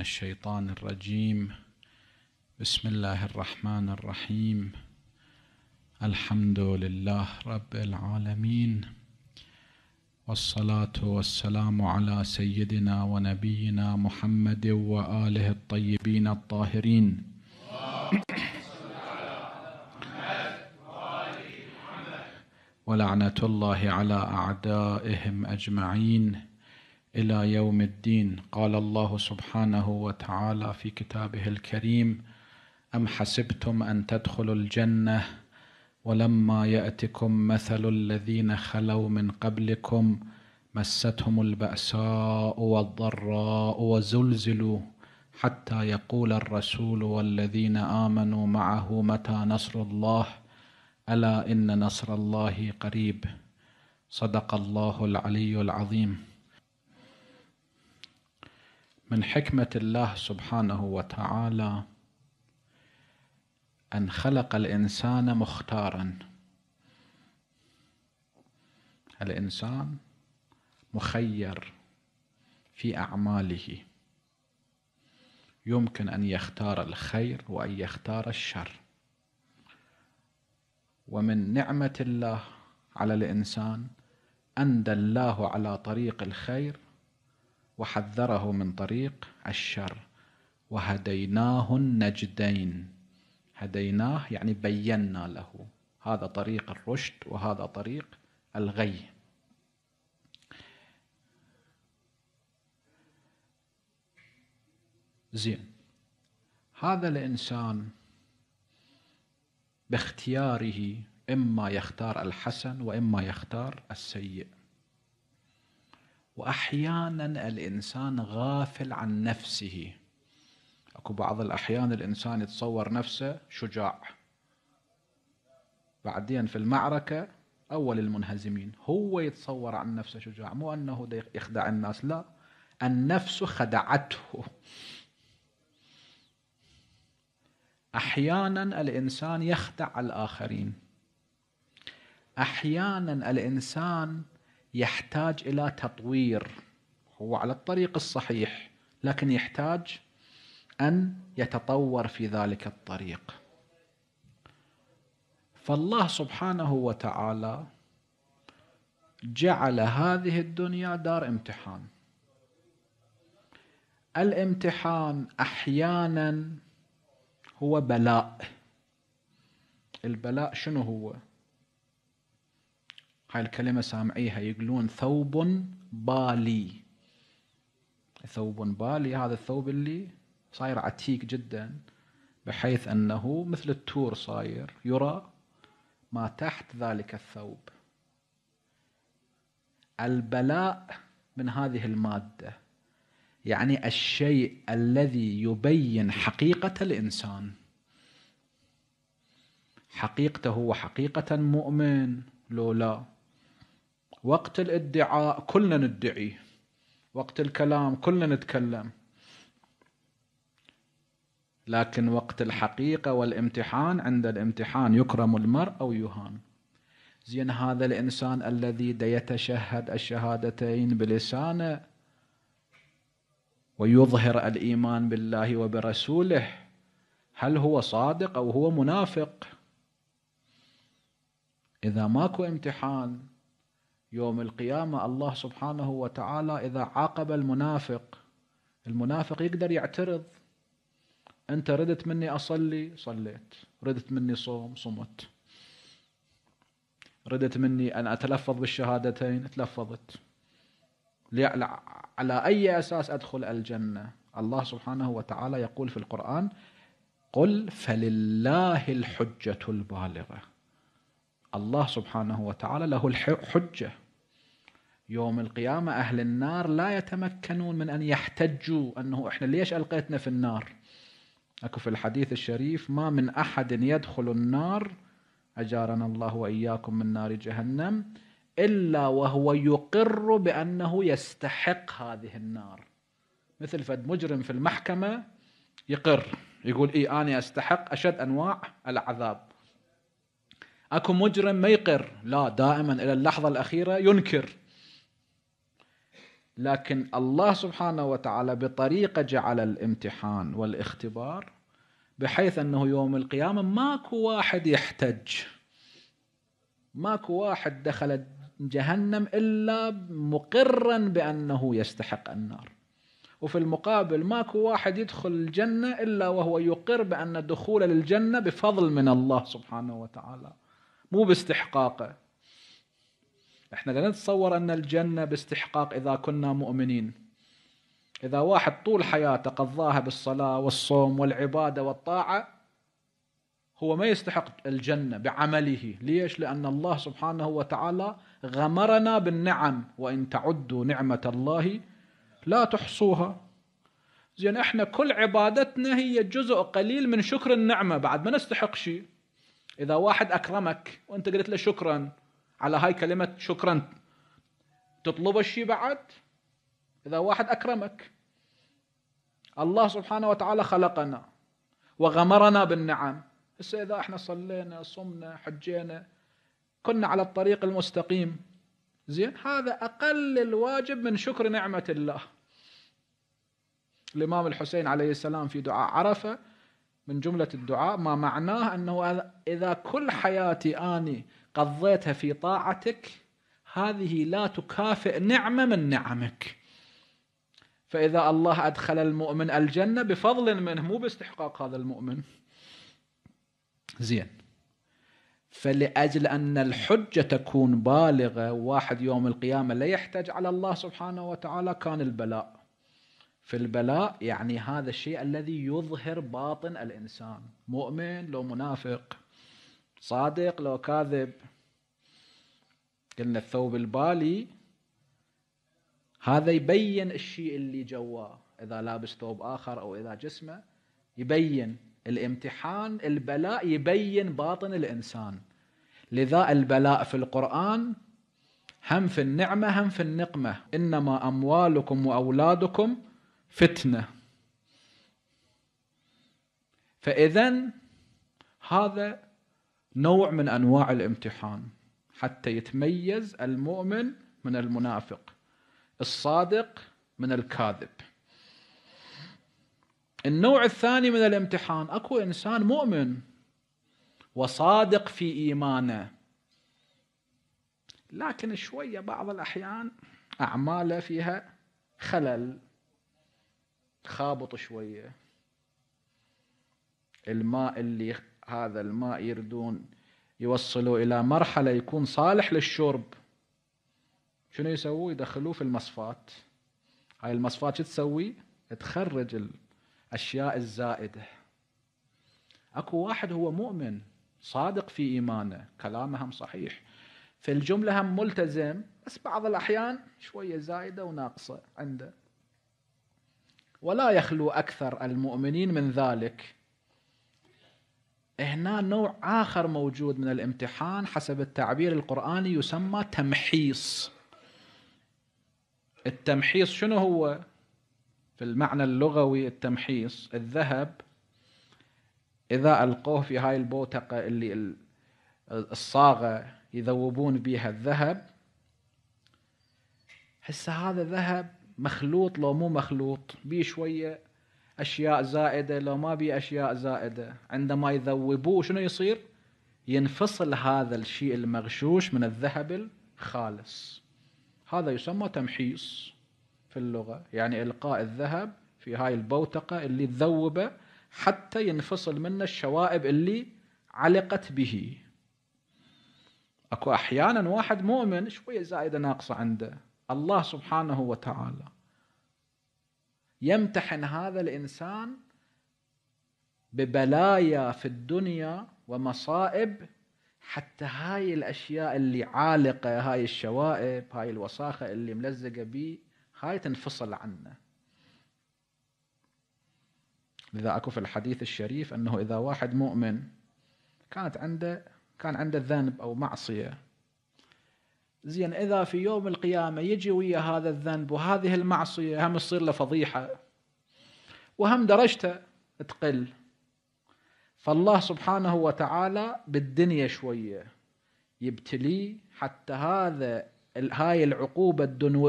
الشيطان الرجيم بسم الله الرحمن الرحيم الحمد لله رب العالمين والصلاه والسلام على سيدنا ونبينا محمد واله الطيبين الطاهرين ولعنه الله على اعدائهم اجمعين الى يوم الدين قال الله سبحانه وتعالى في كتابه الكريم ام حسبتم ان تدخلوا الجنه ولما ياتكم مثل الذين خلوا من قبلكم مستهم الباساء والضراء وزلزلوا حتى يقول الرسول والذين امنوا معه متى نصر الله الا ان نصر الله قريب صدق الله العلي العظيم من حكمة الله سبحانه وتعالى أن خلق الإنسان مختارا الإنسان مخير في أعماله يمكن أن يختار الخير وأن يختار الشر ومن نعمة الله على الإنسان أندى الله على طريق الخير وحذره من طريق الشر وهديناه النجدين هديناه يعني بينا له هذا طريق الرشد وهذا طريق الغي زين هذا الانسان باختياره اما يختار الحسن واما يختار السيئ واحيانا الانسان غافل عن نفسه اكو بعض الاحيان الانسان يتصور نفسه شجاع بعدين في المعركه اول المنهزمين هو يتصور عن نفسه شجاع مو انه يخدع الناس لا النفس خدعته احيانا الانسان يخدع الاخرين احيانا الانسان يحتاج الى تطوير هو على الطريق الصحيح لكن يحتاج ان يتطور في ذلك الطريق فالله سبحانه وتعالى جعل هذه الدنيا دار امتحان الامتحان احيانا هو بلاء البلاء شنو هو هاي الكلمة سامعيها يقولون ثوب بالي ثوب بالي هذا الثوب اللي صاير عتيق جدا بحيث أنه مثل التور صاير يرى ما تحت ذلك الثوب البلاء من هذه المادة يعني الشيء الذي يبين حقيقة الإنسان حقيقته هو حقيقة مؤمن لولا وقت الادعاء كلنا ندعي وقت الكلام كلنا نتكلم لكن وقت الحقيقة والامتحان عند الامتحان يكرم المرء أو يهان زين هذا الإنسان الذي يتشهد الشهادتين بلسانه ويظهر الإيمان بالله وبرسوله هل هو صادق أو هو منافق إذا ماكو امتحان يوم القيامة الله سبحانه وتعالى إذا عاقب المنافق المنافق يقدر يعترض أنت ردت مني أصلي صليت ردت مني صوم صمت ردت مني أن أتلفظ بالشهادتين تلفظت على أي أساس أدخل الجنة الله سبحانه وتعالى يقول في القرآن قل فلله الحجة البالغة الله سبحانه وتعالى له الحجة يوم القيامة أهل النار لا يتمكنون من أن يحتجوا أنه إحنا ليش ألقيتنا في النار أكو في الحديث الشريف ما من أحد يدخل النار أجارنا الله وإياكم من نار جهنم إلا وهو يقر بأنه يستحق هذه النار مثل فد مجرم في المحكمة يقر يقول إي أنا أستحق أشد أنواع العذاب اكو مجرم ما يقر لا دائما الى اللحظه الاخيره ينكر لكن الله سبحانه وتعالى بطريقه جعل الامتحان والاختبار بحيث انه يوم القيامه ماكو واحد يحتج ماكو واحد دخل جهنم الا مقرا بانه يستحق النار وفي المقابل ماكو واحد يدخل الجنة إلا وهو يقر بأن دخوله للجنة بفضل من الله سبحانه وتعالى مو باستحقاقه احنا لا نتصور ان الجنه باستحقاق اذا كنا مؤمنين اذا واحد طول حياته قضاها بالصلاه والصوم والعباده والطاعه هو ما يستحق الجنه بعمله ليش لان الله سبحانه وتعالى غمرنا بالنعم وان تعدوا نعمه الله لا تحصوها زين احنا كل عبادتنا هي جزء قليل من شكر النعمه بعد ما نستحق شيء اذا واحد اكرمك وانت قلت له شكرا على هاي كلمه شكرا تطلب الشيء بعد اذا واحد اكرمك الله سبحانه وتعالى خلقنا وغمرنا بالنعم هسه اذا احنا صلينا صمنا حجينا كنا على الطريق المستقيم زين هذا اقل الواجب من شكر نعمه الله الامام الحسين عليه السلام في دعاء عرفه من جملة الدعاء ما معناه أنه إذا كل حياتي أني قضيتها في طاعتك هذه لا تكافئ نعمة من نعمك فإذا الله أدخل المؤمن الجنة بفضل منه مو باستحقاق هذا المؤمن زين فلأجل أن الحجة تكون بالغة واحد يوم القيامة لا يحتاج على الله سبحانه وتعالى كان البلاء في البلاء يعني هذا الشيء الذي يظهر باطن الانسان مؤمن لو منافق صادق لو كاذب قلنا الثوب البالي هذا يبين الشيء اللي جواه اذا لابس ثوب اخر او اذا جسمه يبين الامتحان البلاء يبين باطن الانسان لذا البلاء في القران هم في النعمه هم في النقمه انما اموالكم واولادكم فتنة فإذا هذا نوع من أنواع الامتحان حتى يتميز المؤمن من المنافق الصادق من الكاذب النوع الثاني من الامتحان اكو انسان مؤمن وصادق في ايمانه لكن شويه بعض الاحيان اعماله فيها خلل خابط شويه الماء اللي هذا الماء يردون يوصلوا الى مرحله يكون صالح للشرب شنو يسووا يدخلوه في المصفات هاي المصفات شو تسوي تخرج الاشياء الزائده اكو واحد هو مؤمن صادق في ايمانه كلامهم صحيح في الجمله هم ملتزم بس بعض الاحيان شويه زايده وناقصه عنده ولا يخلو أكثر المؤمنين من ذلك هنا نوع آخر موجود من الامتحان حسب التعبير القرآني يسمى تمحيص التمحيص شنو هو في المعنى اللغوي التمحيص الذهب إذا ألقوه في هاي البوتقة اللي الصاغة يذوبون بها الذهب هسه هذا ذهب مخلوط لو مو مخلوط بيه شوية أشياء زائدة لو ما بيه أشياء زائدة عندما يذوبوه شنو يصير ينفصل هذا الشيء المغشوش من الذهب الخالص هذا يسمى تمحيص في اللغة يعني إلقاء الذهب في هاي البوتقة اللي تذوبه حتى ينفصل منه الشوائب اللي علقت به اكو احيانا واحد مؤمن شويه زايده ناقصه عنده الله سبحانه وتعالى يمتحن هذا الانسان ببلايا في الدنيا ومصائب حتى هاي الاشياء اللي عالقه هاي الشوائب هاي الوساخه اللي ملزقه به هاي تنفصل عنه لذا اكو في الحديث الشريف انه اذا واحد مؤمن كانت عنده كان عنده ذنب او معصيه زين اذا في يوم القيامه يجي ويا هذا الذنب وهذه المعصيه هم تصير له فضيحه وهم درجته تقل فالله سبحانه وتعالى بالدنيا شويه يبتليه حتى هذا هاي العقوبه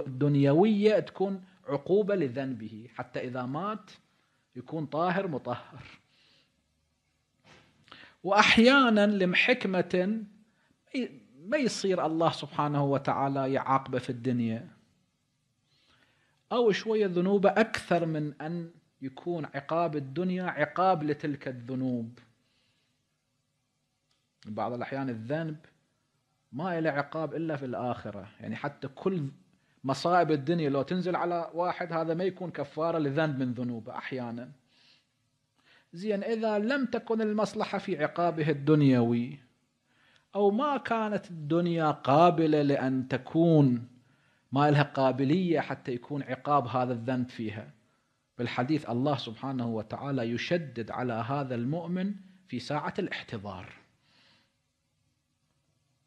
الدنيويه تكون عقوبه لذنبه حتى اذا مات يكون طاهر مطهر واحيانا لمحكمه ما يصير الله سبحانه وتعالى يعاقبه في الدنيا أو شوية ذنوبه أكثر من أن يكون عقاب الدنيا عقاب لتلك الذنوب بعض الأحيان الذنب ما له عقاب إلا في الآخرة يعني حتى كل مصائب الدنيا لو تنزل على واحد هذا ما يكون كفارة لذنب من ذنوبه أحيانا زين إذا لم تكن المصلحة في عقابه الدنيوي أو ما كانت الدنيا قابلة لأن تكون ما لها قابلية حتى يكون عقاب هذا الذنب فيها بالحديث الله سبحانه وتعالى يشدد على هذا المؤمن في ساعة الاحتضار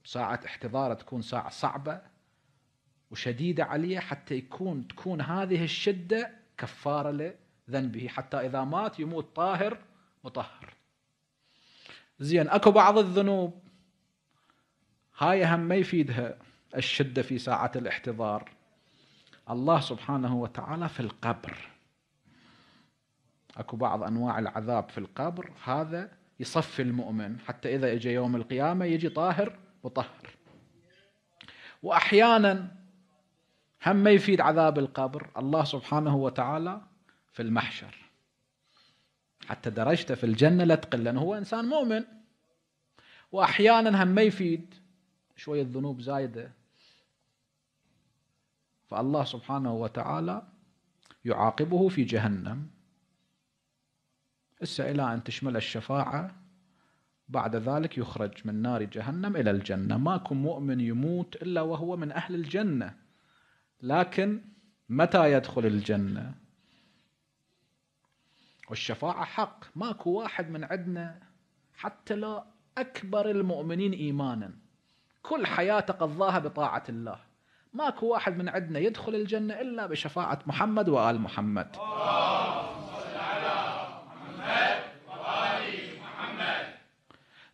ساعة احتضار تكون ساعة صعبة وشديدة عليه حتى يكون تكون هذه الشدة كفارة لذنبه حتى إذا مات يموت طاهر مطهر زين أكو بعض الذنوب هاي هم ما يفيدها الشدة في ساعة الاحتضار الله سبحانه وتعالى في القبر اكو بعض انواع العذاب في القبر هذا يصفي المؤمن حتى اذا اجى يوم القيامه يجي طاهر مطهر واحيانا هم ما يفيد عذاب القبر الله سبحانه وتعالى في المحشر حتى درجته في الجنه لا تقل لانه هو انسان مؤمن واحيانا هم ما يفيد شوية ذنوب زايدة فالله سبحانه وتعالى يعاقبه في جهنم هسه إلى أن تشمل الشفاعة بعد ذلك يخرج من نار جهنم إلى الجنة ماكو مؤمن يموت إلا وهو من أهل الجنة لكن متى يدخل الجنة والشفاعة حق ماكو واحد من عندنا حتى لو أكبر المؤمنين إيمانا كل حياته قضاها بطاعة الله ماكو واحد من عندنا يدخل الجنة إلا بشفاعة محمد وآل محمد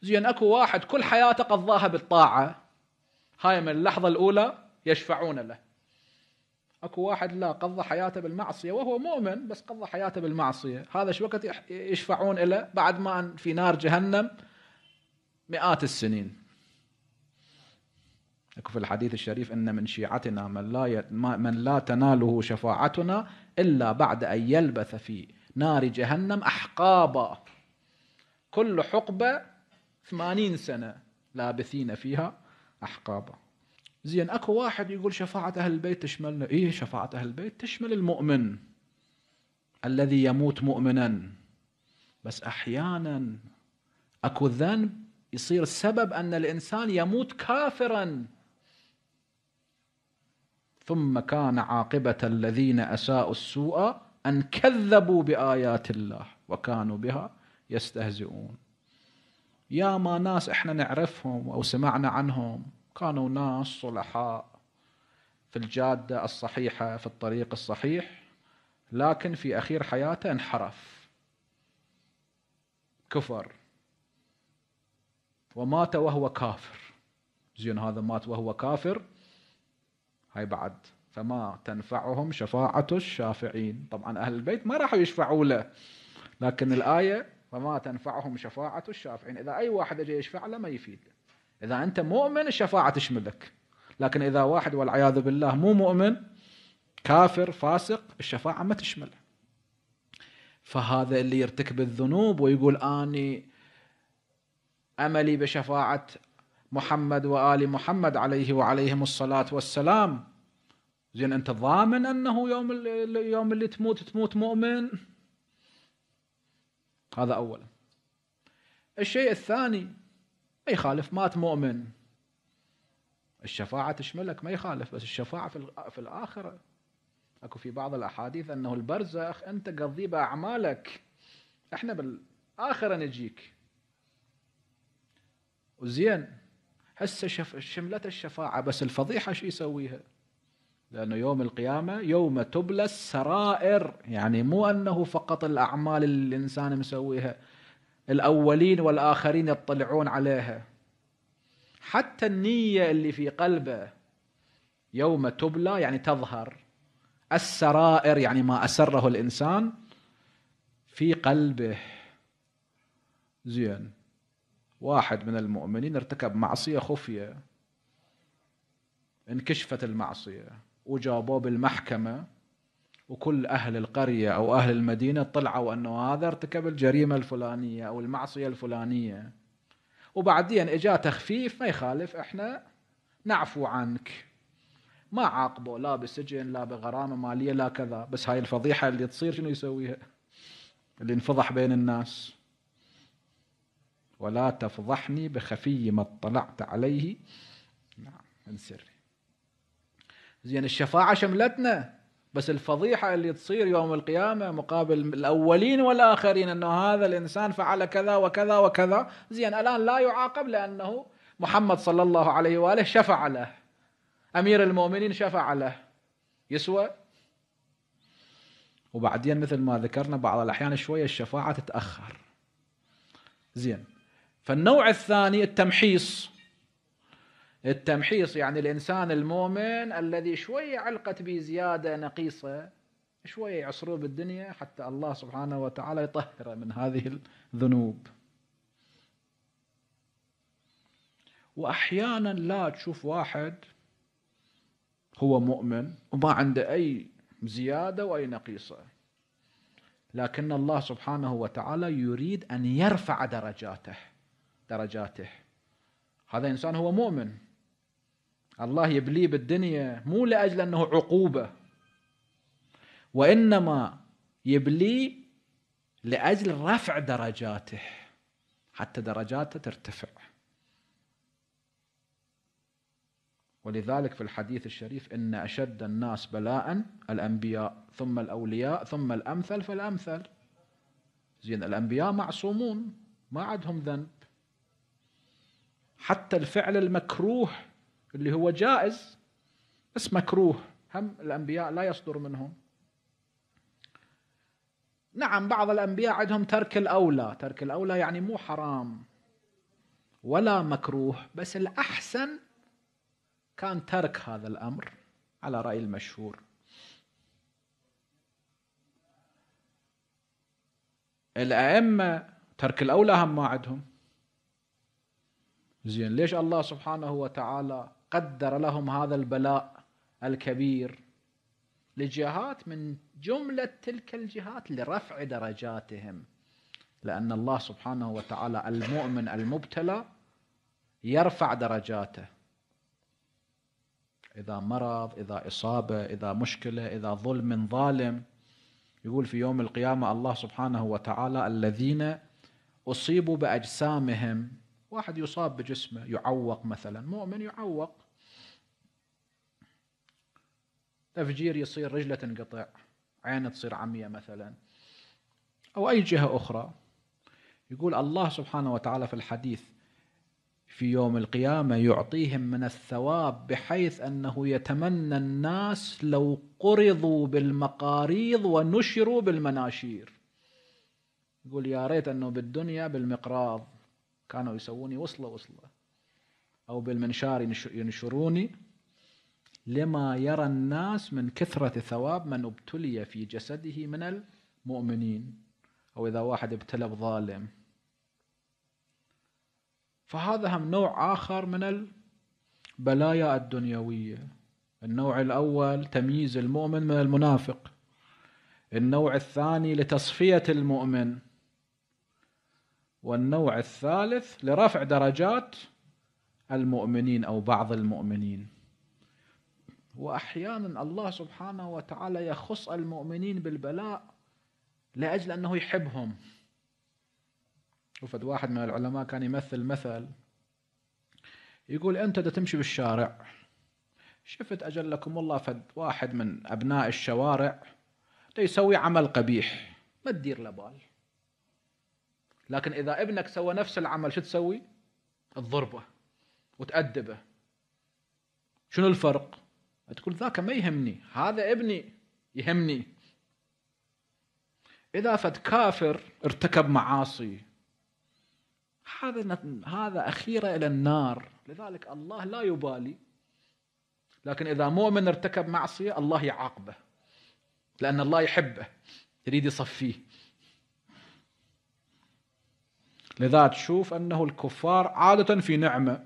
زين اكو واحد كل حياته قضاها بالطاعة هاي من اللحظة الأولى يشفعون له اكو واحد لا قضى حياته بالمعصية وهو مؤمن بس قضى حياته بالمعصية هذا شو وقت يشفعون له بعد ما في نار جهنم مئات السنين في الحديث الشريف ان من شيعتنا من لا من لا تناله شفاعتنا الا بعد ان يلبث في نار جهنم احقابا كل حقبه ثمانين سنه لابثين فيها احقابا زين اكو واحد يقول شفاعة اهل البيت تشملنا ايه شفاعة اهل البيت تشمل المؤمن الذي يموت مؤمنا بس احيانا اكو ذنب يصير سبب ان الانسان يموت كافرا ثم كان عاقبة الذين أساءوا السوء أن كذبوا بآيات الله وكانوا بها يستهزئون يا ما ناس احنا نعرفهم أو سمعنا عنهم كانوا ناس صلحاء في الجادة الصحيحة في الطريق الصحيح لكن في أخير حياته انحرف كفر ومات وهو كافر زين هذا مات وهو كافر هاي بعد فما تنفعهم شفاعة الشافعين طبعا أهل البيت ما راحوا يشفعوا له لكن الآية فما تنفعهم شفاعة الشافعين إذا أي واحد جاي يشفع له ما يفيد إذا أنت مؤمن الشفاعة تشملك لكن إذا واحد والعياذ بالله مو مؤمن كافر فاسق الشفاعة ما تشمله فهذا اللي يرتكب الذنوب ويقول أني أملي بشفاعة محمد وآل محمد عليه وعليهم الصلاة والسلام زين أنت ضامن أنه يوم اليوم اللي تموت تموت مؤمن هذا أولا الشيء الثاني ما يخالف مات مؤمن الشفاعة تشملك ما يخالف بس الشفاعة في, في الآخرة أكو في بعض الأحاديث أنه البرزخ أنت قضي بأعمالك احنا بالآخرة نجيك وزين هسه شف... شملت الشفاعة بس الفضيحة شو يسويها لأنه يوم القيامة يوم تبلى السرائر يعني مو أنه فقط الأعمال اللي الإنسان مسويها الأولين والآخرين يطلعون عليها حتى النية اللي في قلبه يوم تبلى يعني تظهر السرائر يعني ما أسره الإنسان في قلبه زين واحد من المؤمنين ارتكب معصية خفية انكشفت المعصية وجابوه بالمحكمة وكل أهل القرية أو أهل المدينة طلعوا أنه هذا ارتكب الجريمة الفلانية أو المعصية الفلانية وبعدين إجا تخفيف ما يخالف إحنا نعفو عنك ما عاقبه لا بسجن لا بغرامة مالية لا كذا بس هاي الفضيحة اللي تصير شنو يسويها اللي انفضح بين الناس ولا تفضحني بخفي ما اطلعت عليه نعم من سري زين الشفاعة شملتنا بس الفضيحة اللي تصير يوم القيامة مقابل الأولين والآخرين أنه هذا الإنسان فعل كذا وكذا وكذا زين الآن لا يعاقب لأنه محمد صلى الله عليه وآله شفع له أمير المؤمنين شفع له يسوى وبعدين مثل ما ذكرنا بعض الأحيان شوية الشفاعة تتأخر زين فالنوع الثاني التمحيص التمحيص يعني الإنسان المؤمن الذي شوية علقت به زيادة نقيصة شوية عصروه بالدنيا حتى الله سبحانه وتعالى يطهره من هذه الذنوب وأحيانا لا تشوف واحد هو مؤمن وما عنده أي زيادة وأي نقيصة لكن الله سبحانه وتعالى يريد أن يرفع درجاته درجاته هذا إنسان هو مؤمن الله يبليه بالدنيا مو لأجل أنه عقوبة وإنما يبليه لأجل رفع درجاته حتى درجاته ترتفع ولذلك في الحديث الشريف إن أشد الناس بلاء الأنبياء ثم الأولياء ثم الأمثل فالأمثل زين الأنبياء معصومون ما عندهم ذنب حتى الفعل المكروه اللي هو جائز بس مكروه هم الأنبياء لا يصدر منهم نعم بعض الأنبياء عندهم ترك الأولى ترك الأولى يعني مو حرام ولا مكروه بس الأحسن كان ترك هذا الأمر على رأي المشهور الأئمة ترك الأولى هم ما عندهم زين ليش الله سبحانه وتعالى قدر لهم هذا البلاء الكبير لجهات من جملة تلك الجهات لرفع درجاتهم لأن الله سبحانه وتعالى المؤمن المبتلى يرفع درجاته إذا مرض إذا إصابة إذا مشكلة إذا ظلم ظالم يقول في يوم القيامة الله سبحانه وتعالى الذين أصيبوا بأجسامهم واحد يصاب بجسمه يعوق مثلا مؤمن يعوق تفجير يصير رجله تنقطع عينه تصير عمية مثلا أو أي جهة أخرى يقول الله سبحانه وتعالى في الحديث في يوم القيامة يعطيهم من الثواب بحيث أنه يتمنى الناس لو قرضوا بالمقاريض ونشروا بالمناشير يقول يا ريت أنه بالدنيا بالمقراض كانوا يسووني وصلة وصلة أو بالمنشار ينشروني لما يرى الناس من كثرة ثواب من ابتلي في جسده من المؤمنين أو إذا واحد ابتلى بظالم فهذا هم نوع آخر من البلايا الدنيوية النوع الأول تمييز المؤمن من المنافق النوع الثاني لتصفية المؤمن والنوع الثالث لرفع درجات المؤمنين او بعض المؤمنين واحيانا الله سبحانه وتعالى يخص المؤمنين بالبلاء لاجل انه يحبهم وفد واحد من العلماء كان يمثل مثل يقول انت دا تمشي بالشارع شفت اجلكم الله فد واحد من ابناء الشوارع دا يسوي عمل قبيح ما تدير لبال بال لكن اذا ابنك سوى نفس العمل شو تسوي؟ تضربه وتأدبه شنو الفرق؟ تقول ذاك ما يهمني هذا ابني يهمني إذا فد كافر ارتكب معاصي هذا هذا أخيرة إلى النار لذلك الله لا يبالي لكن إذا مؤمن ارتكب معصية الله يعاقبه لأن الله يحبه يريد يصفيه لذا تشوف أنه الكفار عادة في نعمة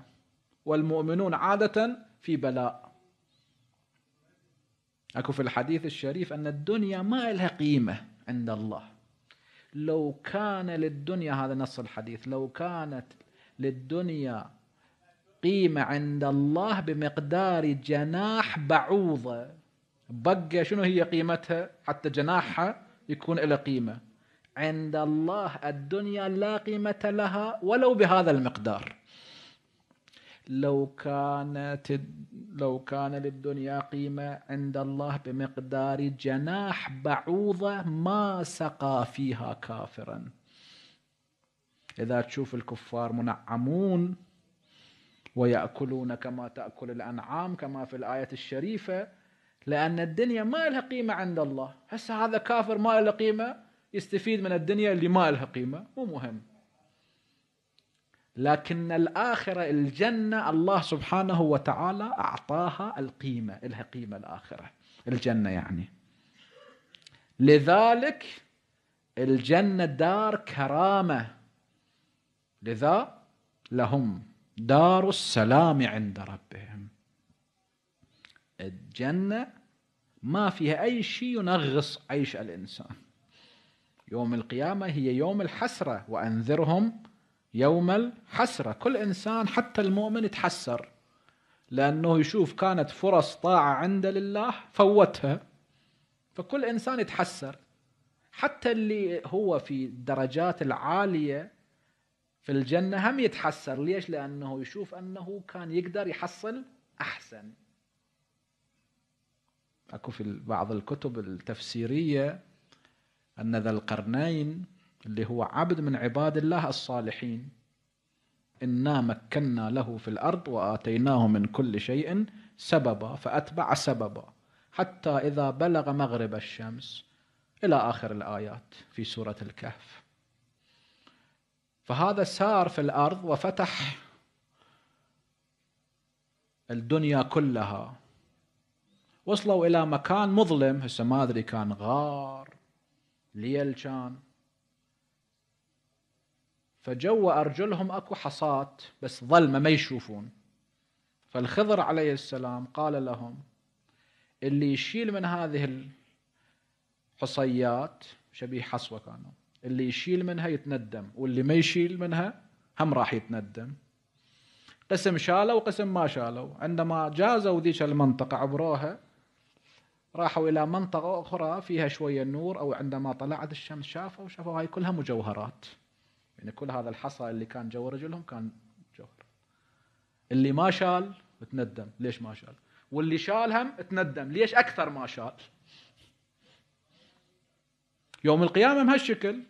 والمؤمنون عادة في بلاء أكو في الحديث الشريف أن الدنيا ما لها قيمة عند الله لو كان للدنيا هذا نص الحديث لو كانت للدنيا قيمة عند الله بمقدار جناح بعوضة بقى شنو هي قيمتها حتى جناحها يكون له قيمة عند الله الدنيا لا قيمة لها ولو بهذا المقدار لو كانت لو كان للدنيا قيمة عند الله بمقدار جناح بعوضة ما سقى فيها كافرا إذا تشوف الكفار منعمون ويأكلون كما تأكل الأنعام كما في الآية الشريفة لأن الدنيا ما لها قيمة عند الله هسه هذا كافر ما له قيمة يستفيد من الدنيا اللي ما لها قيمة مو مهم لكن الآخرة الجنة الله سبحانه وتعالى أعطاها القيمة لها قيمة الآخرة الجنة يعني لذلك الجنة دار كرامة لذا لهم دار السلام عند ربهم الجنة ما فيها أي شيء ينغص عيش الإنسان يوم القيامة هي يوم الحسرة وأنذرهم يوم الحسرة كل إنسان حتى المؤمن يتحسر لأنه يشوف كانت فرص طاعة عند لله فوتها فكل إنسان يتحسر حتى اللي هو في الدرجات العالية في الجنة هم يتحسر ليش لأنه يشوف أنه كان يقدر يحصل أحسن أكو في بعض الكتب التفسيرية أن ذا القرنين اللي هو عبد من عباد الله الصالحين إنا مكنا له في الأرض وآتيناه من كل شيء سببا فأتبع سببا حتى إذا بلغ مغرب الشمس إلى آخر الآيات في سورة الكهف فهذا سار في الأرض وفتح الدنيا كلها وصلوا إلى مكان مظلم هسه ما أدري كان غار كان فجوا أرجلهم أكو حصات بس ظلمة ما يشوفون فالخضر عليه السلام قال لهم اللي يشيل من هذه الحصيات شبيه حصوة كانوا اللي يشيل منها يتندم واللي ما يشيل منها هم راح يتندم قسم شالوا وقسم ما شالوا عندما جازوا ذيك المنطقة عبروها راحوا الى منطقه اخرى فيها شويه نور او عندما طلعت الشمس شافوا شافوا هاي كلها مجوهرات يعني كل هذا الحصى اللي كان جو رجلهم كان جوهر اللي ما شال تندم ليش ما شال واللي شال هم تندم ليش اكثر ما شال يوم القيامه بهالشكل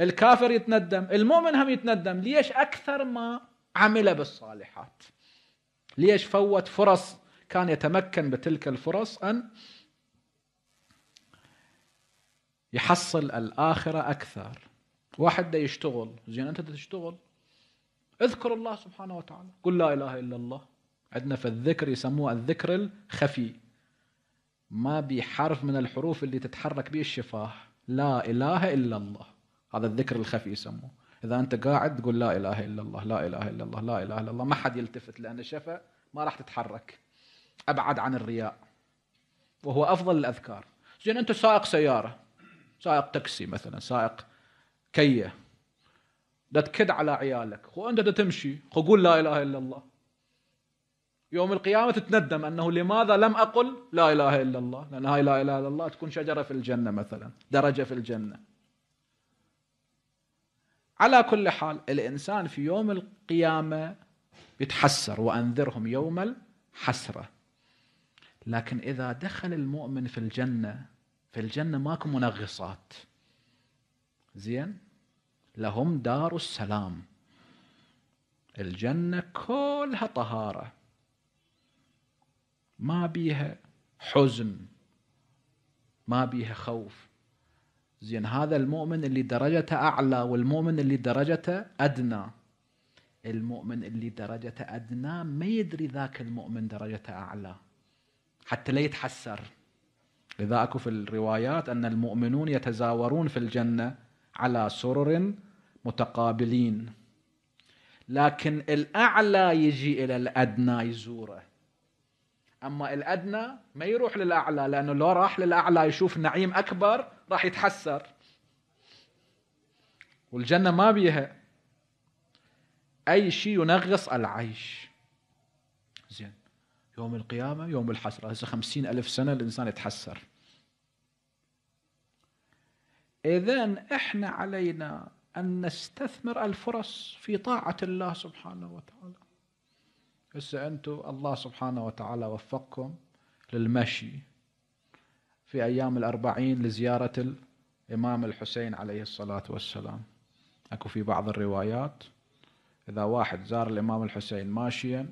الكافر يتندم المؤمن هم يتندم ليش اكثر ما عمل بالصالحات ليش فوت فرص كان يتمكن بتلك الفرص أن يحصل الآخرة أكثر واحد ده يشتغل زين أنت تشتغل اذكر الله سبحانه وتعالى قل لا إله إلا الله عندنا في الذكر يسموه الذكر الخفي ما بحرف من الحروف اللي تتحرك به الشفاه لا إله إلا الله هذا الذكر الخفي يسموه إذا أنت قاعد تقول لا إله إلا الله لا إله إلا الله لا إله إلا الله ما حد يلتفت لأن الشفاه ما راح تتحرك أبعد عن الرياء وهو أفضل الأذكار زين أنت سائق سيارة سائق تاكسي مثلا سائق كية لا تكد على عيالك وأنت تمشي قول لا إله إلا الله يوم القيامة تتندم أنه لماذا لم أقل لا إله إلا الله لأن هاي لا إله إلا الله تكون شجرة في الجنة مثلا درجة في الجنة على كل حال الإنسان في يوم القيامة يتحسر وأنذرهم يوم الحسرة لكن إذا دخل المؤمن في الجنة في الجنة ماكو منغصات زين لهم دار السلام الجنة كلها طهارة ما بيها حزن ما بيها خوف زين هذا المؤمن اللي درجته أعلى والمؤمن اللي درجته أدنى المؤمن اللي درجته أدنى ما يدري ذاك المؤمن درجته أعلى حتى لا يتحسر لذا اكو في الروايات ان المؤمنون يتزاورون في الجنه على سرر متقابلين لكن الاعلى يجي الى الادنى يزوره اما الادنى ما يروح للاعلى لانه لو راح للاعلى يشوف نعيم اكبر راح يتحسر والجنه ما بيها اي شيء ينغص العيش يوم القيامة يوم الحسرة هسه خمسين ألف سنة الإنسان يتحسر إذا إحنا علينا أن نستثمر الفرص في طاعة الله سبحانه وتعالى هسه أنتم الله سبحانه وتعالى وفقكم للمشي في أيام الأربعين لزيارة الإمام الحسين عليه الصلاة والسلام أكو في بعض الروايات إذا واحد زار الإمام الحسين ماشياً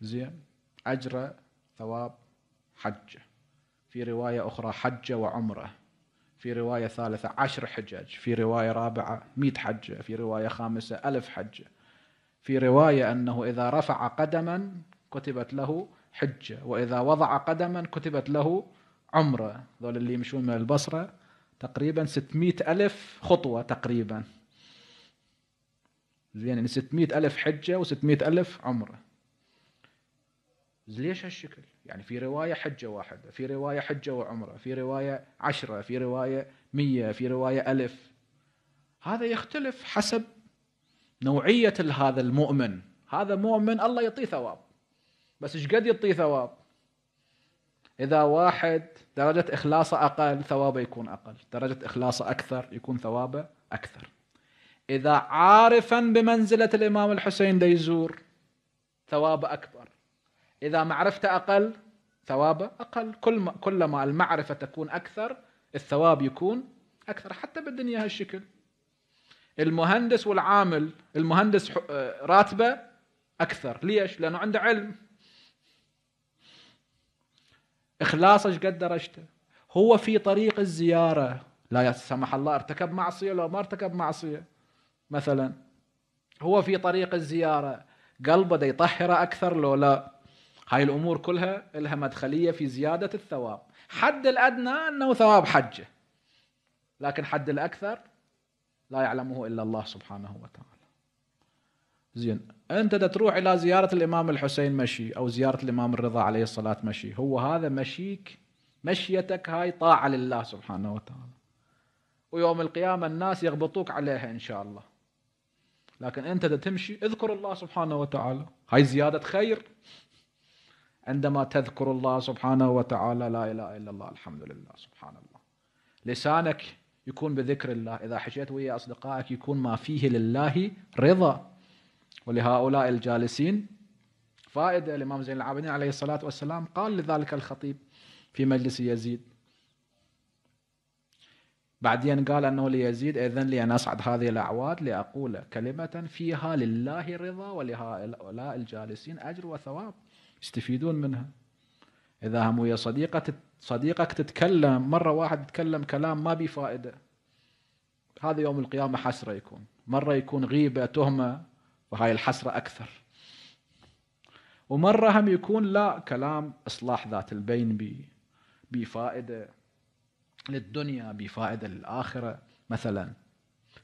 زين اجره ثواب حجة في رواية أخرى حجة وعمرة في رواية ثالثة عشر حجج في رواية رابعة مئة حجة في رواية خامسة ألف حجة في رواية أنه إذا رفع قدما كتبت له حجة وإذا وضع قدما كتبت له عمرة ذول اللي يمشون من البصرة تقريبا 600 ألف خطوة تقريبا زين يعني 600 ألف حجة و600 ألف عمره ليش هالشكل؟ يعني في روايه حجه واحده، في روايه حجه وعمره، في روايه عشره، في روايه مية، في روايه ألف. هذا يختلف حسب نوعيه هذا المؤمن، هذا مؤمن الله يعطيه ثواب. بس ايش قد يعطيه ثواب؟ اذا واحد درجه اخلاصه اقل ثوابه يكون اقل، درجه اخلاصه اكثر يكون ثوابه اكثر. اذا عارفا بمنزله الامام الحسين ديزور ثوابه اكبر. إذا معرفته أقل ثوابه أقل كل ما كلما المعرفة تكون أكثر الثواب يكون أكثر حتى بالدنيا هالشكل المهندس والعامل المهندس آه، راتبه أكثر ليش؟ لأنه عنده علم إخلاصه ايش قد درجته هو في طريق الزيارة لا سمح الله ارتكب معصية لو ما ارتكب معصية مثلا هو في طريق الزيارة قلبه يطهره أكثر لو لا هاي الأمور كلها لها مدخلية في زيادة الثواب حد الأدنى أنه ثواب حجة لكن حد الأكثر لا يعلمه إلا الله سبحانه وتعالى زين أنت تروح إلى زيارة الإمام الحسين مشي أو زيارة الإمام الرضا عليه الصلاة مشي هو هذا مشيك مشيتك هاي طاعة لله سبحانه وتعالى ويوم القيامة الناس يغبطوك عليها إن شاء الله لكن أنت تمشي اذكر الله سبحانه وتعالى هاي زيادة خير عندما تذكر الله سبحانه وتعالى لا إله إلا الله الحمد لله سبحان الله لسانك يكون بذكر الله إذا حشيت ويا أصدقائك يكون ما فيه لله رضا ولهؤلاء الجالسين فائدة الإمام زين العابدين عليه الصلاة والسلام قال لذلك الخطيب في مجلس يزيد بعدين قال أنه ليزيد إذن لي أن أصعد هذه الأعواد لأقول كلمة فيها لله رضا ولهؤلاء الجالسين أجر وثواب يستفيدون منها اذا هم ويا صديقه صديقك تتكلم مره واحد يتكلم كلام ما بي فائده هذا يوم القيامه حسره يكون مره يكون غيبه تهمه وهاي الحسره اكثر ومره هم يكون لا كلام اصلاح ذات البين بي بفائده للدنيا بفائده للاخره مثلا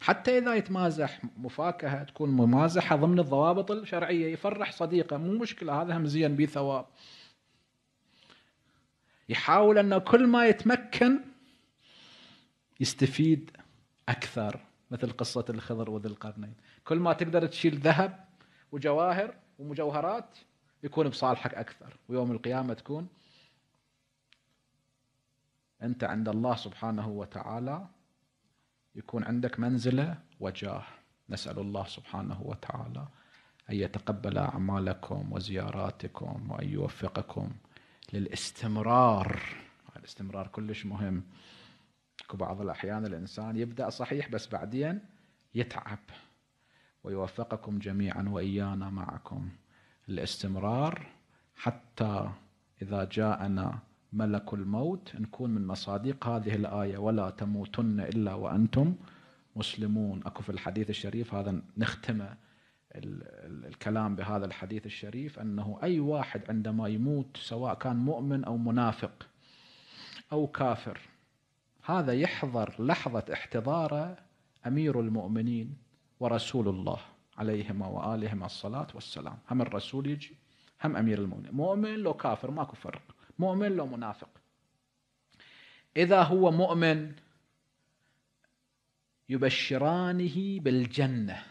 حتى اذا يتمازح مفاكهه تكون ممازحه ضمن الضوابط الشرعيه يفرح صديقه مو مشكله هذا هم زين به ثواب يحاول انه كل ما يتمكن يستفيد اكثر مثل قصه الخضر وذي القرنين كل ما تقدر تشيل ذهب وجواهر ومجوهرات يكون بصالحك اكثر ويوم القيامه تكون انت عند الله سبحانه وتعالى يكون عندك منزلة وجاه نسأل الله سبحانه وتعالى أن يتقبل أعمالكم وزياراتكم وأن يوفقكم للاستمرار الاستمرار كلش مهم بعض الأحيان الإنسان يبدأ صحيح بس بعدين يتعب ويوفقكم جميعا وإيانا معكم الاستمرار حتى إذا جاءنا ملك الموت نكون من مصادق هذه الآية ولا تموتن إلا وأنتم مسلمون أكو في الحديث الشريف هذا نختم الكلام بهذا الحديث الشريف أنه أي واحد عندما يموت سواء كان مؤمن أو منافق أو كافر هذا يحضر لحظة احتضاره أمير المؤمنين ورسول الله عليهما وآلهما الصلاة والسلام هم الرسول يجي هم أمير المؤمنين مؤمن لو كافر ماكو فرق مؤمن لو منافق إذا هو مؤمن يبشرانه بالجنة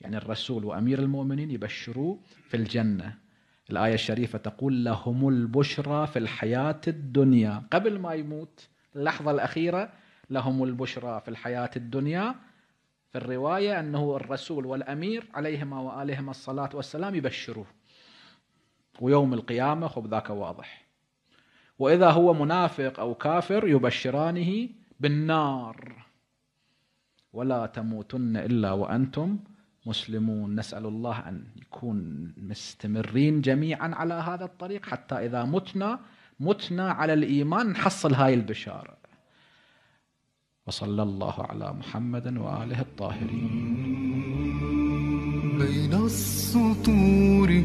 يعني الرسول وأمير المؤمنين يبشروه في الجنة الآية الشريفة تقول لهم البشرى في الحياة الدنيا قبل ما يموت اللحظة الأخيرة لهم البشرى في الحياة الدنيا في الرواية أنه الرسول والأمير عليهما وآلهما الصلاة والسلام يبشروه ويوم القيامة خب ذاك واضح واذا هو منافق او كافر يبشرانه بالنار ولا تموتن الا وانتم مسلمون نسال الله ان يكون مستمرين جميعا على هذا الطريق حتى اذا متنا متنا على الايمان نحصل هاي البشاره وصلى الله على محمد واله الطاهرين بين السطور